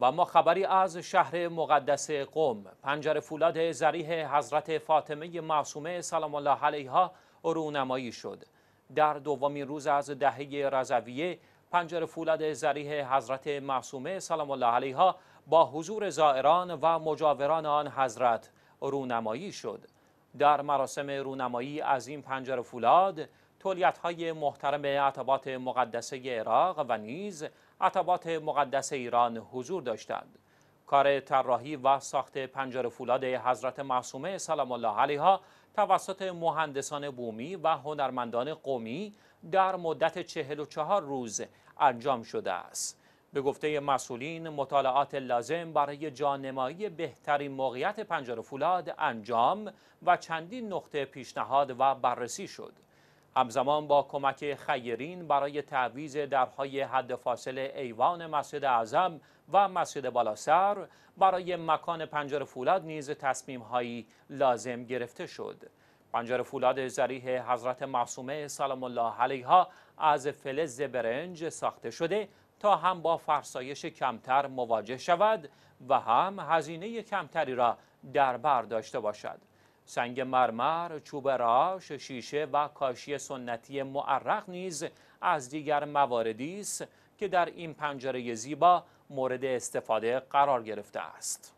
و ما خبری از شهر مقدس قم، پنجره فولاد زریح حضرت فاطمه معصومه سلام الله علیها رونمایی شد در دومین روز از دهه رضویه پنجره فولاد زریح حضرت معصومه سلام الله علیها با حضور زائران و مجاوران آن حضرت رونمایی شد در مراسم رونمایی از این پنجره فولاد تولیت های محترم عطبات مقدسه عراق و نیز عطبات مقدس ایران حضور داشتند کار طراحی و ساخت پنجره فولاد حضرت معصومه سلام الله علیها توسط مهندسان بومی و هنرمندان قومی در مدت 44 روز انجام شده است به گفته مسئولین مطالعات لازم برای جانمایی بهترین موقعیت پنجره فولاد انجام و چندین نقطه پیشنهاد و بررسی شد همزمان با کمک خیرین برای تعویز درهای حد فاصل ایوان مسجد اعظم و مسجد بالاسر برای مکان پنجره فولاد نیز هایی لازم گرفته شد. پنجره فولاد زریح حضرت معصومه سلام الله علیها از فلز برنج ساخته شده تا هم با فرسایش کمتر مواجه شود و هم هزینه کمتری را در بر داشته باشد. سنگ مرمر، چوب راش، شیشه و کاشی سنتی معرق نیز از دیگر مواردی است که در این پنجره زیبا مورد استفاده قرار گرفته است.